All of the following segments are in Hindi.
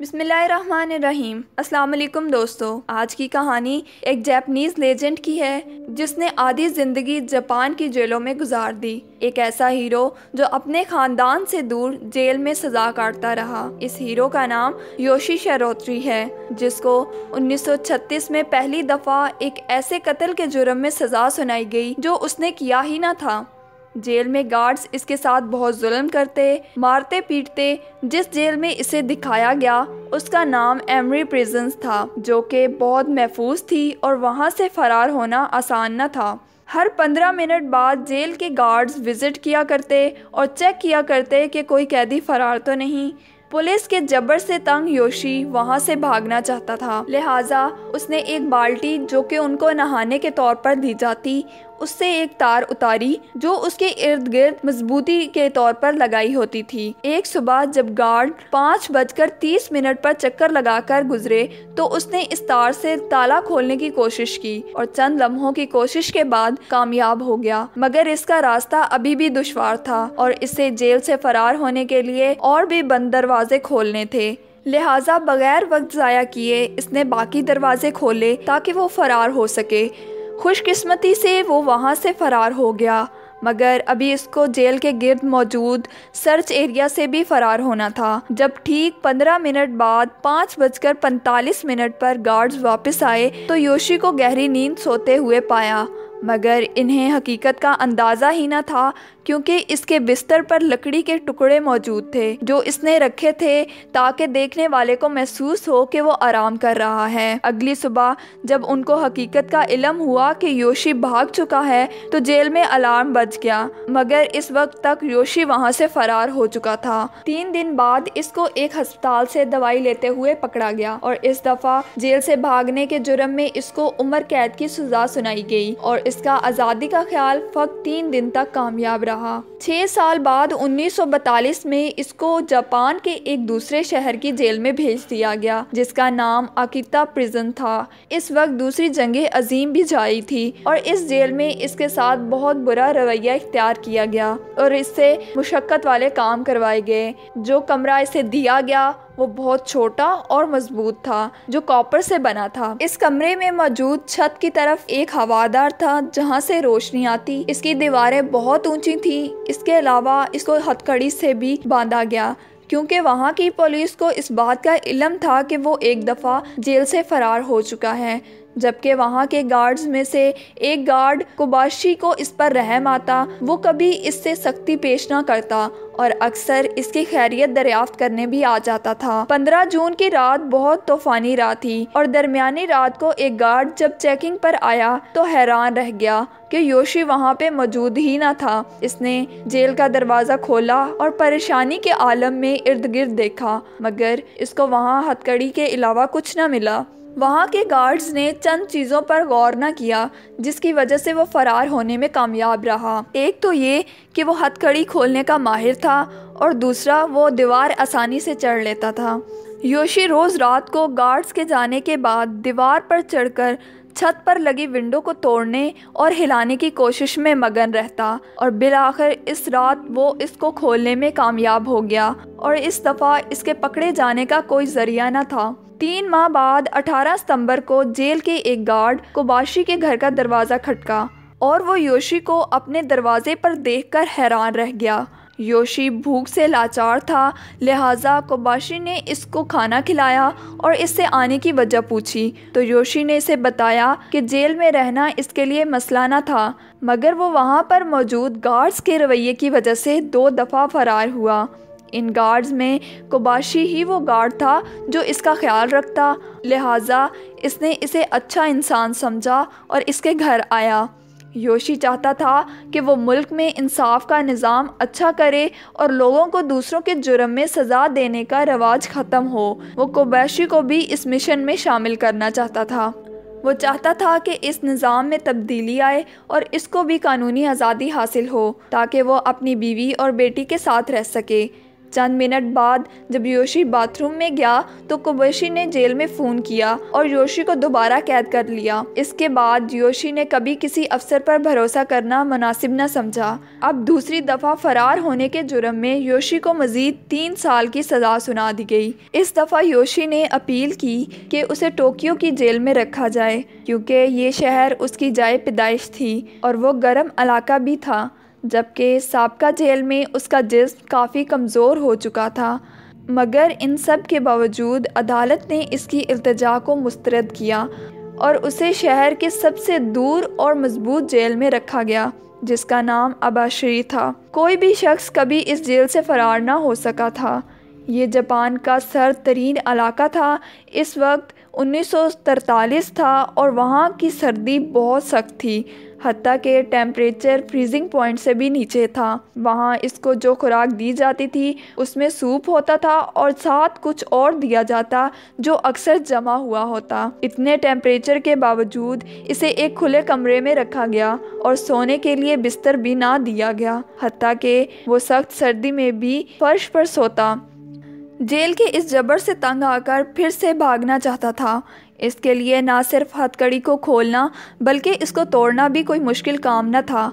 बिस्मिल्लाहिर्रहमानिर्रहीम अस्सलाम दोस्तों आज की कहानी एक जैपनीज लेजेंड की है जिसने आधी ज़िंदगी जापान की जेलों में गुजार दी एक ऐसा हीरो जो अपने खानदान से दूर जेल में सजा काटता रहा इस हीरो का नाम योशी शरोत्री है जिसको 1936 में पहली दफ़ा एक ऐसे कत्ल के जुर्म में सजा सुनाई गई जो उसने किया ही ना था जेल में गार्ड्स इसके साथ बहुत जुल्म करते मारते पीटते जिस जेल में इसे दिखाया गया उसका नाम एमरी प्रिजन था जो कि बहुत महफूज थी और वहाँ से फरार होना आसान न था हर पंद्रह मिनट बाद जेल के गार्ड्स विज़िट किया करते और चेक किया करते कि कोई कैदी फरार तो नहीं पुलिस के जबर से तंग योशी वहाँ से भागना चाहता था लिहाजा उसने एक बाल्टी जो कि उनको नहाने के तौर पर दी जाती उससे एक तार उतारी जो उसके इर्द गिर्द मजबूती के तौर पर लगाई होती थी एक सुबह जब गार्ड पाँच बजकर तीस मिनट पर चक्कर लगाकर गुजरे तो उसने इस तार से ताला खोलने की कोशिश की और चंद लम्हों की कोशिश के बाद कामयाब हो गया मगर इसका रास्ता अभी भी दुशवार था और इसे जेल से फरार होने के लिए और भी बंद दरवाजे खोलने थे लिहाजा बगैर वक्त ज़ाया किए इसने बाकी दरवाजे खोले ताकि वो फरार हो सके खुशकिस्मती से वो वहाँ से फ़रार हो गया मगर अभी इसको जेल के गिर्द मौजूद सर्च एरिया से भी फरार होना था जब ठीक पंद्रह मिनट बाद पाँच बजकर पैंतालीस मिनट पर गार्ड्स वापस आए तो योशी को गहरी नींद सोते हुए पाया मगर इन्हें हकीकत का अंदाज़ा ही न था क्योंकि इसके बिस्तर पर लकड़ी के टुकड़े मौजूद थे जो इसने रखे थे ताकि देखने वाले को महसूस हो कि वो आराम कर रहा है अगली सुबह जब उनको हकीकत का इलम हुआ कि योशी भाग चुका है तो जेल में अलार्म बज गया मगर इस वक्त तक योशी वहाँ से फरार हो चुका था तीन दिन बाद इसको एक हस्पताल से दवाई लेते हुए पकड़ा गया और इस दफ़ा जेल से भागने के जुर्म में इसको उम्र कैद की सजा सुनाई गई और इसका आज़ादी का ख्याल फक तीन दिन तक कामयाब रहा छः साल बाद 1942 में इसको जापान के एक दूसरे शहर की जेल में भेज दिया गया जिसका नाम अकीता प्रिजन था इस वक्त दूसरी जंग अजीम भी जारी थी और इस जेल में इसके साथ बहुत बुरा रवैया इख्तियार किया गया और इससे मुशक्क़त वाले काम करवाए गए जो कमरा इसे दिया गया वो बहुत छोटा और मजबूत था जो कॉपर से बना था इस कमरे में मौजूद छत की तरफ एक हवादार था जहाँ से रोशनी आती इसकी दीवारें बहुत ऊंची थी इसके अलावा इसको हथकड़ी से भी बांधा गया क्योंकि वहाँ की पुलिस को इस बात का इलम था कि वो एक दफ़ा जेल से फरार हो चुका है जबकि वहाँ के गार्ड्स में से एक गार्ड कुबाशी को इस पर रहम आता वो कभी इससे सख्ती पेश ना करता और अक्सर इसकी खैरियत दरियाफ्त करने भी आ जाता था पंद्रह जून की रात बहुत तूफानी रात थी और दरमियानी रात को एक गार्ड जब चेकिंग पर आया तो हैरान रह गया कि योशी वहाँ पे मौजूद ही ना था इसने जेल का दरवाज़ा खोला और परेशानी के आलम में इर्द गिर्द देखा मगर इसको वहाँ हथकड़ी के अलावा कुछ ना मिला वहाँ के गार्ड्स ने चंद चीज़ों पर गौर न किया जिसकी वजह से वो फरार होने में कामयाब रहा एक तो ये कि वो हथकड़ी खोलने का माहिर था और दूसरा वो दीवार आसानी से चढ़ लेता था योशी रोज़ रात को गार्ड्स के जाने के बाद दीवार पर चढ़कर छत पर लगी विंडो को तोड़ने और हिलाने की कोशिश में मगन रहता और बिल इस रात वो इसको खोलने में कामयाब हो गया और इस दफ़ा इसके पकड़े जाने का कोई ज़रिया न था तीन माह बाद 18 सितंबर को जेल के एक गार्ड कोबाशी के घर का दरवाज़ा खटका और वो योशी को अपने दरवाजे पर देखकर हैरान रह गया योशी भूख से लाचार था लिहाजा कोबाशी ने इसको खाना खिलाया और इससे आने की वजह पूछी तो योशी ने इसे बताया कि जेल में रहना इसके लिए मसला ना था मगर वो वहाँ पर मौजूद गार्ड्स के रवैये की वजह से दो दफ़ा फरार हुआ इन गार्ड्स में कोबाशी ही वो गार्ड था जो इसका ख्याल रखता लिहाजा इसने इसे अच्छा इंसान समझा और इसके घर आया योशी चाहता था कि वो मुल्क में इंसाफ का निज़ाम अच्छा करे और लोगों को दूसरों के जुर्म में सज़ा देने का रवाज ख़त्म हो वो कोबैशी को भी इस मिशन में शामिल करना चाहता था वो चाहता था कि इस निज़ाम में तब्दीली आए और इसको भी कानूनी आज़ादी हासिल हो ताकि वो अपनी बीवी और बेटी के साथ रह सके चंद मिनट बाद जब योशी बाथरूम में गया तो कुबैशी ने जेल में फ़ोन किया और योशी को दोबारा कैद कर लिया इसके बाद योशी ने कभी किसी अफसर पर भरोसा करना मुनासिब न समझा अब दूसरी दफ़ा फरार होने के जुर्म में योशी को मजीद तीन साल की सज़ा सुना दी गई इस दफ़ा योशी ने अपील की कि उसे टोक्यो की जेल में रखा जाए क्योंकि ये शहर उसकी जाए पैदाइश थी और वो गर्म इलाका भी था जबकि सबका जेल में उसका जिस्म काफ़ी कमज़ोर हो चुका था मगर इन सब के बावजूद अदालत ने इसकी अल्तजा को मुस्तरद किया और उसे शहर के सबसे दूर और मजबूत जेल में रखा गया जिसका नाम अबाश्री था कोई भी शख्स कभी इस जेल से फरार ना हो सका था ये जापान का सर तरीन इलाका था इस वक्त 1943 था और वहाँ की सर्दी बहुत सख्त थी हती के टेम्परेचर फ्रीजिंग पॉइंट से भी नीचे था वहाँ इसको जो खुराक दी जाती थी उसमें सूप होता था और साथ कुछ और दिया जाता जो अक्सर जमा हुआ होता इतने टेम्परेचर के बावजूद इसे एक खुले कमरे में रखा गया और सोने के लिए बिस्तर भी ना दिया गया हती के वो सख्त सर्दी में भी फर्श पर सोता जेल के इस जबर से तंग आकर फिर से भागना चाहता था इसके लिए ना सिर्फ हथकड़ी को खोलना बल्कि इसको तोड़ना भी कोई मुश्किल काम न था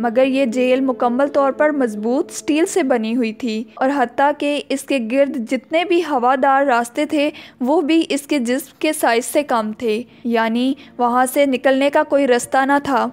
मगर ये जेल मुकम्मल तौर पर मजबूत स्टील से बनी हुई थी और हती कि इसके गिर्द जितने भी हवादार रास्ते थे वो भी इसके जिस्म के साइज़ से कम थे यानी वहाँ से निकलने का कोई रास्ता ना था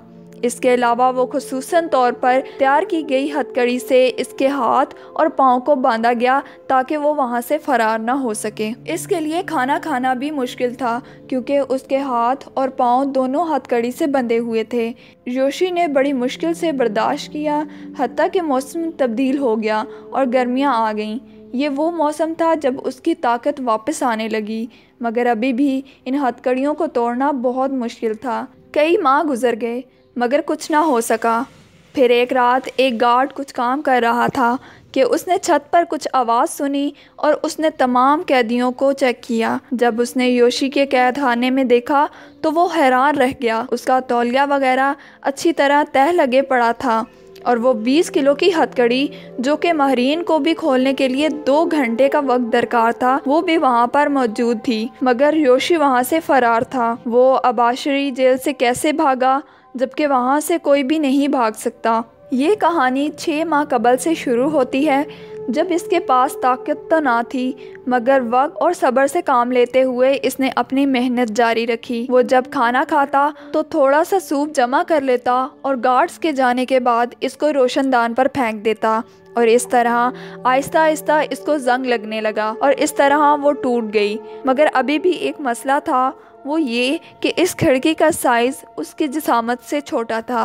इसके अलावा वो खसूस तौर पर तैयार की गई हथकड़ी से इसके हाथ और पाँव को बांधा गया ताकि वो वहाँ से फरार ना हो सके इसके लिए खाना खाना भी मुश्किल था क्योंकि उसके हाथ और पाँव दोनों हथकड़ी से बंधे हुए थे योशी ने बड़ी मुश्किल से बर्दाश्त किया हती कि मौसम तब्दील हो गया और गर्मियाँ आ गईं ये वो मौसम था जब उसकी ताकत वापस आने लगी मगर अभी भी इन हथकड़ियों को तोड़ना बहुत मुश्किल था कई माह गुजर गए मगर कुछ ना हो सका फिर एक रात एक गार्ड कुछ काम कर रहा था कि उसने छत पर कुछ आवाज़ सुनी और उसने तमाम कैदियों को चेक किया जब उसने योशी के कैद खाने में देखा तो वो हैरान रह गया उसका तौलिया वगैरह अच्छी तरह तह लगे पड़ा था और वो 20 किलो की हथकड़ी जो कि महरीन को भी खोलने के लिए दो घंटे का वक्त दरकार था वो भी वहाँ पर मौजूद थी मगर योशी वहाँ से फरार था वो अबाशरी जेल से कैसे भागा जबकि वहाँ से कोई भी नहीं भाग सकता ये कहानी छः माह कबल से शुरू होती है जब इसके पास ताकत तो ना थी मगर वक्त और सब्र से काम लेते हुए इसने अपनी मेहनत जारी रखी वो जब खाना खाता तो थोड़ा सा सूप जमा कर लेता और गार्ड्स के जाने के बाद इसको रोशनदान पर फेंक देता और इस तरह आहिस्ता आहिस्ता इसको जंग लगने लगा और इस तरह वो टूट गई मगर अभी भी एक मसला था वो ये कि इस खिड़की का साइज़ उसकी जिसामत से छोटा था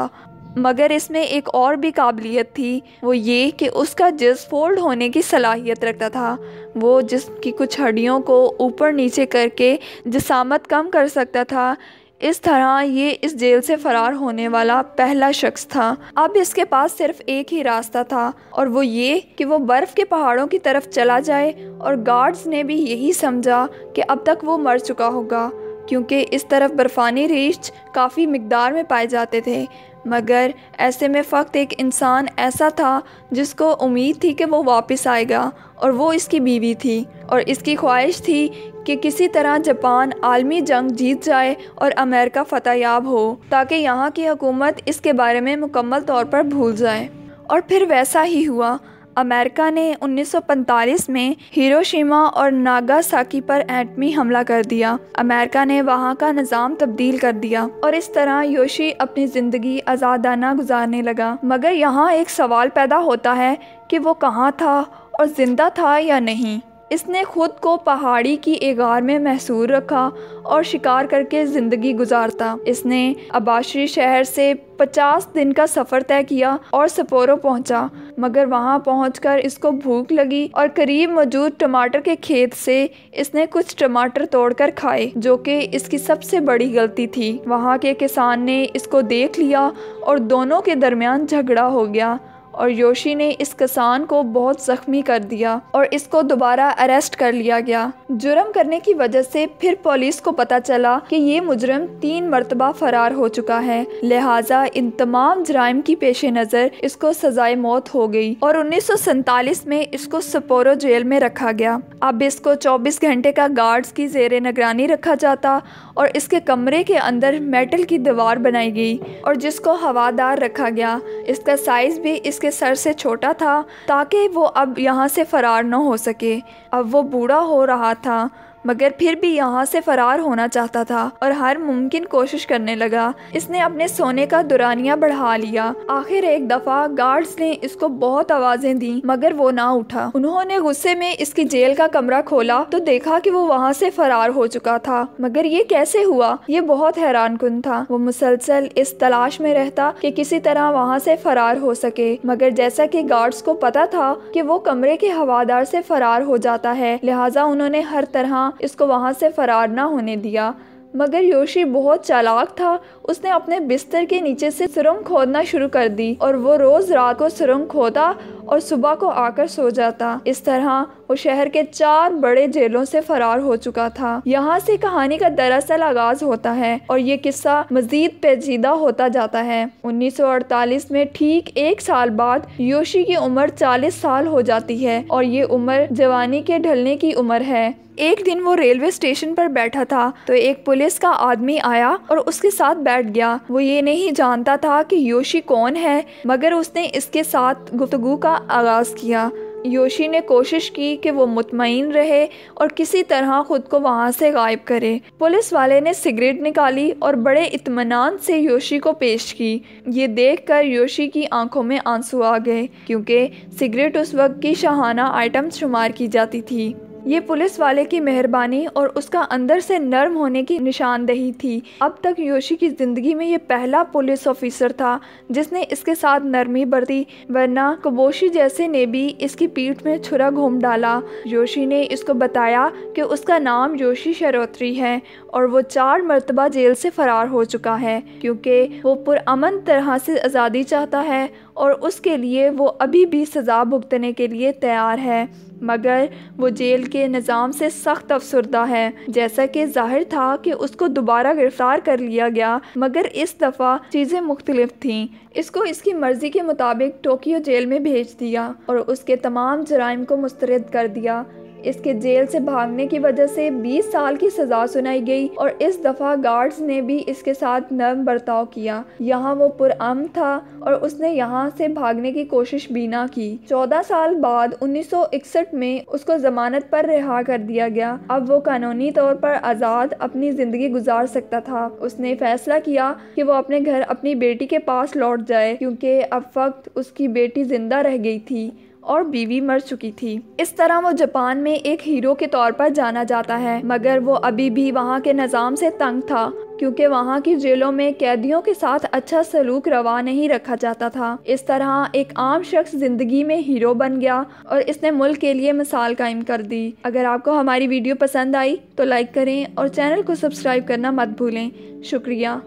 मगर इसमें एक और भी काबिलियत थी वो ये कि उसका जिस फोल्ड होने की सलाहियत रखता था वो जिसम की कुछ हड्डियों को ऊपर नीचे करके जिसामत कम कर सकता था इस तरह ये इस जेल से फरार होने वाला पहला शख्स था अब इसके पास सिर्फ एक ही रास्ता था और वो ये कि वो बर्फ़ के पहाड़ों की तरफ चला जाए और गार्ड्स ने भी यही समझा कि अब तक वो मर चुका होगा क्योंकि इस तरफ बर्फ़ानी रीछ काफ़ी मकदार में पाए जाते थे मगर ऐसे में फ़क्त एक इंसान ऐसा था जिसको उम्मीद थी कि वो वापस आएगा और वो इसकी बीवी थी और इसकी ख्वाहिश थी कि किसी तरह जापान आलमी जंग जीत जाए और अमेरिका फ़तेह याब हो ताकि यहाँ की हुकूमत इसके बारे में मुकम्मल तौर पर भूल जाए और फिर वैसा ही हुआ अमेरिका ने 1945 में हिरोशिमा और नागासाकी पर एटमी हमला कर दिया अमेरिका ने वहाँ का निज़ाम तब्दील कर दिया और इस तरह योशी अपनी ज़िंदगी आज़ादाना गुजारने लगा मगर यहाँ एक सवाल पैदा होता है कि वो कहाँ था और ज़िंदा था या नहीं इसने खुद को पहाड़ी की एगार में महसूर रखा और शिकार करके ज़िंदगी गुजारता इसने अबाशरी शहर से 50 दिन का सफ़र तय किया और सपोरो पहुंचा मगर वहां पहुंचकर इसको भूख लगी और करीब मौजूद टमाटर के खेत से इसने कुछ टमाटर तोड़कर खाए जो कि इसकी सबसे बड़ी गलती थी वहां के किसान ने इसको देख लिया और दोनों के दरमियान झगड़ा हो गया और योशी ने इस किसान को बहुत ज़ख्मी कर दिया और इसको दोबारा अरेस्ट कर लिया गया जुर्म करने की वजह से फिर पुलिस को पता चला कि ये मुजरम तीन मरतबा फरार हो चुका है लिहाजा इन तमाम जराइम की पेशे नज़र इसको सजाए मौत हो गई और उन्नीस में इसको सपोरो जेल में रखा गया अब इसको चौबीस घंटे का गार्ड्स की जेर निगरानी रखा जाता और इसके कमरे के अंदर मेटल की दीवार बनाई गई और जिसको हवादार रखा गया इसका साइज़ भी इसके उसके सर से छोटा था ताकि वो अब यहाँ से फ़रार न हो सके अब वो बूढ़ा हो रहा था मगर फिर भी यहाँ से फरार होना चाहता था और हर मुमकिन कोशिश करने लगा इसने अपने सोने का दुरानिया बढ़ा लिया आखिर एक दफा गार्ड्स ने इसको बहुत आवाजें दी मगर वो ना उठा उन्होंने गुस्से में इसकी जेल का कमरा खोला तो देखा कि वो वहाँ से फरार हो चुका था मगर ये कैसे हुआ ये बहुत हैरान कुन था वो मुसलसल इस तलाश में रहता कि किसी तरह वहाँ से फरार हो सके मगर जैसा कि गार्ड्स को पता था कि वो कमरे के हवादार से फरार हो जाता है लिहाजा उन्होंने हर तरह इसको वहाँ से फरार ना होने दिया मगर योशी बहुत चालाक था उसने अपने बिस्तर के नीचे से सुरंग खोदना शुरू कर दी और वो रोज़ रात को सुरंग खोदा और सुबह को आकर सो जाता इस तरह और शहर के चार बड़े जेलों से फरार हो चुका था यहाँ से कहानी का दरअसल आगाज होता है और ये किस्सा मजीद पेचीदा होता जाता है 1948 में ठीक एक साल बाद योशी की उम्र 40 साल हो जाती है और ये उम्र जवानी के ढलने की उम्र है एक दिन वो रेलवे स्टेशन पर बैठा था तो एक पुलिस का आदमी आया और उसके साथ बैठ गया वो ये नहीं जानता था कि योशी कौन है मगर उसने इसके साथ गुफ्तगु का आगाज किया योशी ने कोशिश की कि वो मुतमिन रहे और किसी तरह ख़ुद को वहाँ से गायब करे पुलिस वाले ने सिगरेट निकाली और बड़े इतमान से योशी को पेश की ये देख कर योशी की आंखों में आंसू आ गए क्योंकि सिगरेट उस वक्त की शहाना आइटम शुमार की जाती थी ये पुलिस वाले की मेहरबानी और उसका अंदर से नर्म होने की निशानदेही थी अब तक योशी की ज़िंदगी में ये पहला पुलिस ऑफिसर था जिसने इसके साथ नरमी बरती वरना कबोशी जैसे ने भी इसकी पीठ में छुरा घूम डाला योशी ने इसको बताया कि उसका नाम योशी शरोत्री है और वो चार मरतबा जेल से फ़रार हो चुका है क्योंकि वो पुरअमन तरह से आज़ादी चाहता है और उसके लिए वो अभी भी सज़ा भुगतने के लिए तैयार है मगर वो जेल के निज़ाम से सख्त अफसरदा है जैसा कि जाहिर था कि उसको दोबारा गिरफ्तार कर लिया गया मगर इस दफ़ा चीज़ें मुख्तलिफ थीं इसको इसकी मर्ज़ी के मुताबिक टोक्यो जेल में भेज दिया और उसके तमाम जराइम को मुस्तरद कर दिया इसके जेल से भागने की वजह से 20 साल की सजा सुनाई गई और इस दफा गार्ड्स ने भी इसके साथ नरम बर्ताव किया यहाँ वो पुरम था और उसने यहाँ से भागने की कोशिश भी ना की 14 साल बाद 1961 में उसको जमानत पर रिहा कर दिया गया अब वो कानूनी तौर पर आज़ाद अपनी ज़िंदगी गुजार सकता था उसने फैसला किया कि वो अपने घर अपनी बेटी के पास लौट जाए क्योंकि अब वक्त उसकी बेटी जिंदा रह गई थी और बीवी मर चुकी थी इस तरह वो जापान में एक हीरो के तौर पर जाना जाता है मगर वो अभी भी वहाँ के निज़ाम से तंग था क्योंकि वहाँ की जेलों में कैदियों के साथ अच्छा सलूक रवा नहीं रखा जाता था इस तरह एक आम शख्स ज़िंदगी में हीरो बन गया और इसने मुल्क के लिए मिसाल कायम कर दी अगर आपको हमारी वीडियो पसंद आई तो लाइक करें और चैनल को सब्सक्राइब करना मत भूलें शुक्रिया